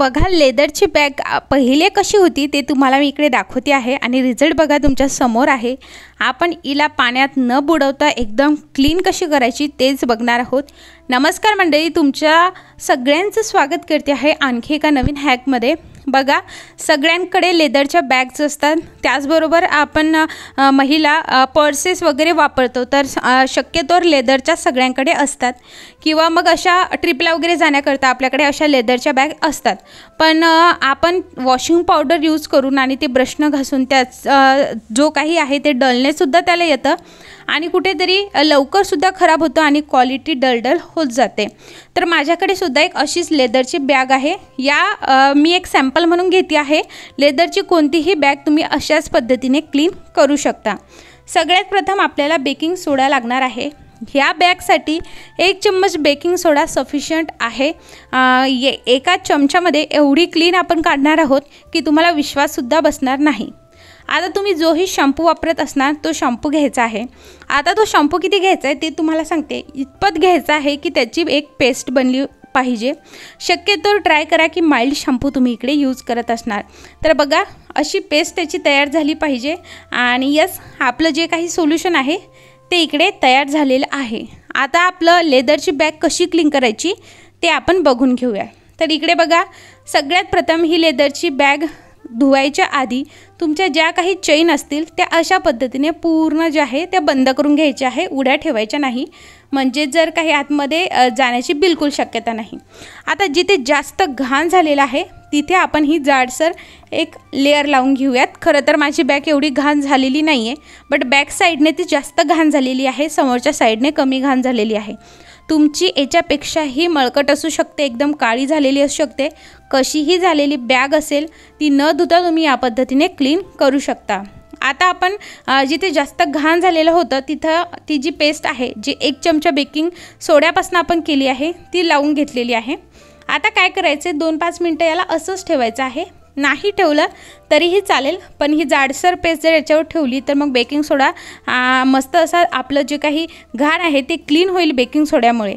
बघा लेदरची बॅग पहिले कशी होती ते तुम्हाला मी इकडे दाखवते आहे आणि रिझल्ट बघा तुमच्या समोर आहे आपण हिला पाण्यात न बुडवता एकदम क्लीन कशी करायची तेच बघणार आहोत नमस्कार मंडळी तुमच्या सगळ्यांचं स्वागत करते आहे आणखी एका नवीन हॅकमध्ये बघा सगळ्यांकडे लेदरच्या बॅग्स असतात त्याचबरोबर आपण महिला पर्सेस वगैरे वापरतो तर शक्यतो लेदरच्या सगळ्यांकडे असतात किंवा मग अशा ट्रिपला वगैरे जाण्याकरता आपल्याकडे अशा लेदरच्या बॅग असतात पण आपण वॉशिंग पावडर यूज करून आणि ते ब्रशनं घासून त्याच जो काही आहे ते डलनेसुद्धा त्याला येतं आणि कुठेतरी लवकरसुद्धा खराब होतं आणि क्वालिटी डलडल होत जाते तर माझ्याकडे सुद्धा एक अशीच लेदरची बॅग आहे या आ, मी एक सॅम्पल म्हणून घेते आहे लेदरची कोणतीही बॅग तुम्ही अशाच पद्धतीने क्लीन करू शकता सगळ्यात प्रथम आपल्याला बेकिंग सोडा लागणार आहे ह्या बॅगसाठी एक चम्मच बेकिंग सोडा सफिशियंट आहे ये एका चमच्यामध्ये एवढी क्लीन आपण काढणार आहोत की तुम्हाला विश्वाससुद्धा बसणार नाही आता तुम्ही जोही शॅम्पू वापरत असणार तो शॅम्पू घ्यायचा आहे आता तो शॅम्पू किती घ्यायचा आहे ते तुम्हाला सांगते इतपत घ्यायचा आहे की त्याची एक पेस्ट बनली पाहिजे शक्यतो ट्राय करा की माइल्ड शॅम्पू तुम्ही इकडे यूज करत असणार तर बघा अशी पेस्ट त्याची तयार झाली पाहिजे आणि यस आपलं जे काही सोल्युशन आहे ते इकडे तयार झालेलं आहे आता आपलं लेदरची बॅग कशी क्लीन करायची ते आपण बघून घेऊया तर इकडे बघा सगळ्यात प्रथम ही लेदरची बॅग धुवायच्या आधी तुमच्या ज्या काही चैन असतील त्या अशा पद्धतीने पूर्ण ज्या आहे त्या बंद करून घ्यायच्या आहे उड्या ठेवायच्या नाही म्हणजे जर काही आतमध्ये जाण्याची बिलकुल शक्यता नाही आता जिथे जास्त घाण झालेला आहे तिथे आपण ही जाडसर एक लेअर लावून घेऊयात खरं तर माझी बॅग एवढी घाण झालेली नाही आहे बट बॅक साईडने ती जास्त घाण झालेली आहे समोरच्या साईडने कमी घाण झालेली आहे तुमची याच्यापेक्षाही मळकट असू शकते एकदम काळी झालेली असू शकते कशीही झालेली बॅग असेल ती न धुता तुम्ही या पद्धतीने क्लीन करू शकता आता आपण जिथे जास्त घाण झालेलं होतं तिथं ती जी पेस्ट आहे जी एक चमचा बेकिंग सोड्यापासून आपण केली आहे ती लावून घेतलेली आहे आता काय करायचं दोन पाच मिनटं याला असंच ठेवायचं आहे नाही ठेवलं तरीही चालेल पण ही जाडसर पेस्ट जर याच्यावर ठेवली तर मग बेकिंग सोडा मस्त असा आपलं जे काही घाण आहे ते क्लीन होईल बेकिंग सोड्यामुळे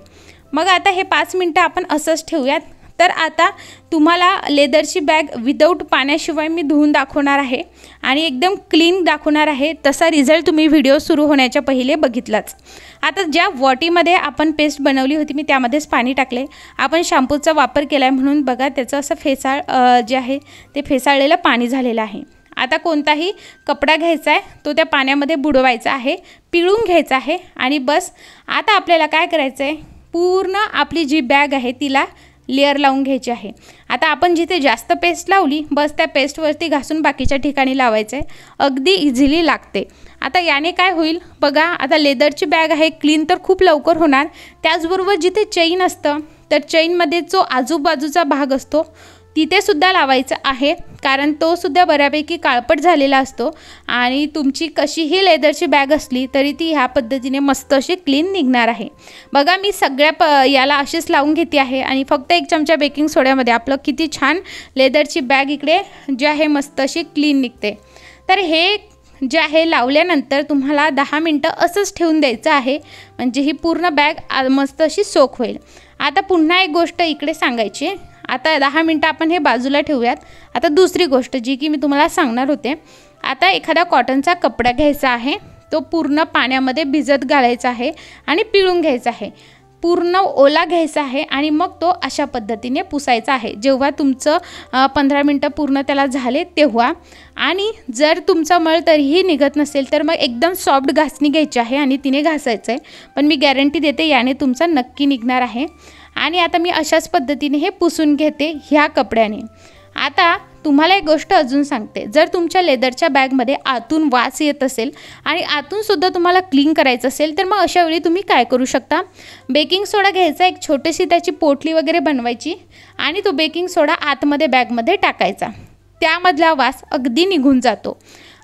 मग आता हे पाच मिनटं आपण असंच ठेवूयात तर आता तुम्हाला लेदरची बॅग विदाऊट पाण्याशिवाय मी धुवून दाखवणार आहे आणि एकदम क्लीन दाखवणार आहे तसा रिझल्ट तुम्ही व्हिडिओ सुरू होण्याच्या पहिले बघितलाच आता ज्या वॉटीमध्ये आपण पेस्ट बनवली होती मी त्यामध्येच पाणी टाकले आपण शॅम्पूचा वापर केला आहे म्हणून बघा त्याचं असं फेसाळ जे आहे ते फेसाळलेलं पाणी झालेलं आहे आता कोणताही कपडा घ्यायचा आहे तो त्या पाण्यामध्ये बुडवायचा आहे पिळून घ्यायचा आहे आणि बस आता आपल्याला काय करायचं आहे पूर्ण आपली जी बॅग आहे तिला लेअर लावून घ्यायची आहे आता आपण जिथे जास्त पेस्ट लावली बस त्या पेस्टवरती घासून बाकीच्या ठिकाणी लावायचं आहे अगदी इझिली लागते आता याने काय होईल बघा आता लेदरची बॅग आहे क्लीन तर खूप लवकर होणार त्याचबरोबर जिथे चेन असतं तर चैनमध्ये जो आजूबाजूचा भाग असतो तिथेसुद्धा लावायचं आहे कारण तो सुद्धा बऱ्यापैकी काळपट झालेला असतो आणि तुमची कशीही लेदरची बॅग असली तरी ती ह्या पद्धतीने मस्त अशी क्लीन निघणार आहे बघा मी सगळ्या प याला अशीच लावून घेते आहे आणि फक्त एक चमचा बेकिंग सोड्यामध्ये आपलं किती छान लेदरची बॅग इकडे जी आहे मस्त अशी क्लीन निघते तर हे जे आहे लावल्यानंतर तुम्हाला दहा मिनटं असंच ठेवून द्यायचं आहे म्हणजे ही पूर्ण बॅग मस्त अशी सोख होईल आता पुन्हा एक गोष्ट इकडे सांगायची आता दहा मिनटं आपण हे बाजूला ठेवूयात आता दुसरी गोष्ट जी की मी तुम्हाला सांगणार होते आता एखादा कॉटनचा कपडा घ्यायचा आहे तो पूर्ण पाण्यामध्ये भिजत घालायचा आहे आणि पिळून घ्यायचा आहे पूर्ण ओला घ्यायचा आहे आणि मग तो अशा पद्धतीने पुसायचा आहे जेव्हा तुमचं पंधरा मिनटं पूर्ण त्याला झाले तेव्हा आणि जर तुमचा मळ तरीही निघत नसेल तर मग एकदम सॉफ्ट घासणी घ्यायची आहे आणि तिने घासायचं आहे पण मी गॅरंटी देते याने तुमचा नक्की निघणार आहे आणि आता मी अशाच पद्धतीने हे पुसून घेते ह्या कपड्याने आता तुम्हाला एक गोष्ट अजून सांगते जर तुमच्या लेदरच्या बॅगमध्ये आतून वास येत असेल आणि आतूनसुद्धा तुम्हाला क्लीन करायचं असेल तर मग अशा वेळी तुम्ही काय करू शकता बेकिंग सोडा घ्यायचा एक छोटीशी त्याची पोटली वगैरे बनवायची आणि तो बेकिंग सोडा आतमध्ये बॅगमध्ये टाकायचा त्यामधला वास अगदी निघून जातो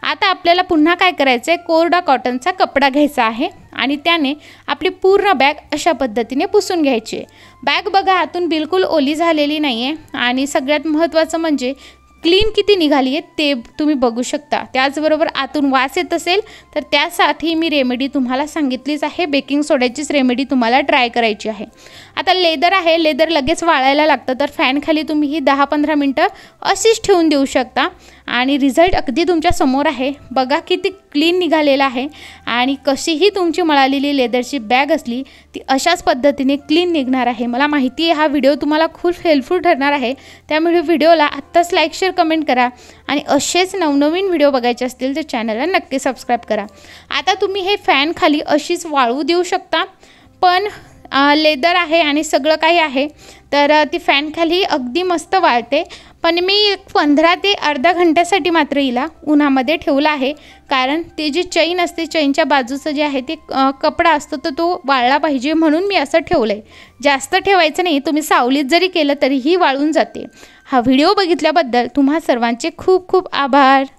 आता आपल्याला पुन्हा काय करायचं आहे कोरडा कॉटनचा कपडा घ्यायचा आहे आणि त्याने आपली पूर्ण बॅग अशा पद्धतीने पुसून घ्यायची आहे बॅग बघा आतून बिलकुल ओली झालेली नाही आहे आणि सगळ्यात महत्त्वाचं म्हणजे क्लीन किती निघाली आहे ते तुम्ही बघू शकता त्याचबरोबर आतून वास येत असेल तर त्यासाठी मी रेमेडी तुम्हाला सांगितलीच आहे बेकिंग सोड्याचीच रेमेडी तुम्हाला ट्राय करायची आहे आता लेदर आहे लेदर लगेच वाळायला लागतं तर फॅनखाली तुम्ही ही दहा पंधरा मिनटं अशीच ठेवून देऊ शकता आणि रिझल्ट अगदी तुमच्या समोर आहे बघा किती क्लीन निघालेला आहे आणि कशीही तुमची मळालेली लेदरची बॅग असली ती अशाच पद्धतीने क्लीन निघणार आहे मला माहिती आहे हा व्हिडिओ तुम्हाला खूप हेल्पफुल ठरणार आहे त्यामुळे व्हिडिओला आत्ताच लाईक शेअर कमेंट करा आणि असेच नवनवीन व्हिडिओ बघायचे असतील तर चॅनलला नक्की सबस्क्राईब करा आता तुम्ही हे फॅन खाली अशीच वाळू देऊ शकता पण लेदर आहे आणि सगळं काही आहे तर ती फॅनखाली अगदी मस्त वाळते पण मी पंधरा ते अर्धा घंट्यासाठी मात्र हिला उन्हामध्ये ठेवला आहे कारण ते जे चैन असते चैनच्या बाजूचं जे आहे ते कपडा असतो तर तो वाळला पाहिजे म्हणून मी असं ठेवलं आहे जास्त ठेवायचं नाही तुम्ही सावलीत जरी केलं तरीही वाळून जाते हा व्हिडिओ बघितल्याबद्दल तुम्हा सर्वांचे खूप खूप आभार